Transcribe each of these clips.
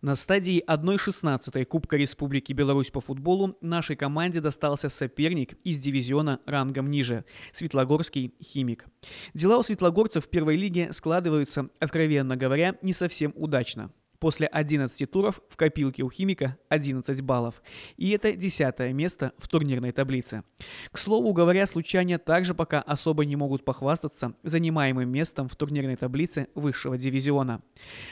На стадии 1-16 Кубка Республики Беларусь по футболу нашей команде достался соперник из дивизиона рангом ниже – Светлогорский «Химик». Дела у светлогорцев в первой лиге складываются, откровенно говоря, не совсем удачно. После 11 туров в копилке у химика 11 баллов. И это десятое место в турнирной таблице. К слову говоря, случайно также пока особо не могут похвастаться занимаемым местом в турнирной таблице высшего дивизиона.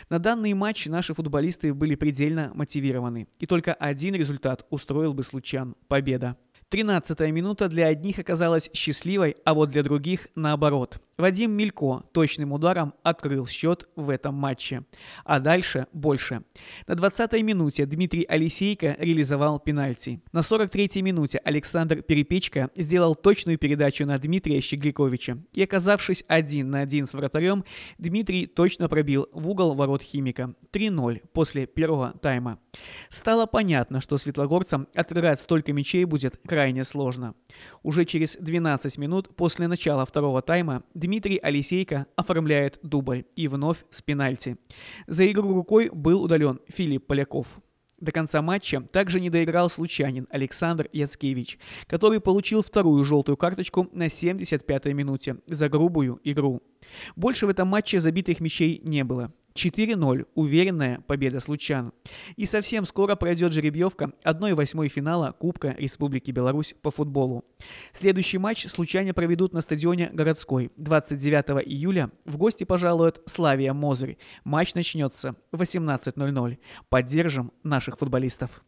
На данный матч наши футболисты были предельно мотивированы. И только один результат устроил бы случайно – победа тринадцатая минута для одних оказалась счастливой, а вот для других наоборот. Вадим Милько точным ударом открыл счет в этом матче. А дальше больше. На 20-й минуте Дмитрий Алисейко реализовал пенальти. На 43-й минуте Александр Перепечко сделал точную передачу на Дмитрия Щегликовича. И оказавшись один на один с вратарем, Дмитрий точно пробил в угол ворот Химика. 3-0 после первого тайма. Стало понятно, что светлогорцам отыграть столько мячей будет, как крайне сложно. Уже через 12 минут после начала второго тайма Дмитрий Алисейко оформляет дубль и вновь с пенальти. За игру рукой был удален Филипп Поляков. До конца матча также не доиграл случайен Александр Яцкевич, который получил вторую желтую карточку на 75-й минуте за грубую игру. Больше в этом матче забитых мячей не было. 4-0 – уверенная победа случан. И совсем скоро пройдет жеребьевка 1-8 финала Кубка Республики Беларусь по футболу. Следующий матч случайно проведут на стадионе Городской 29 июля. В гости пожалуют Славия Мозырь. Матч начнется в 18.00. Поддержим наших футболистов.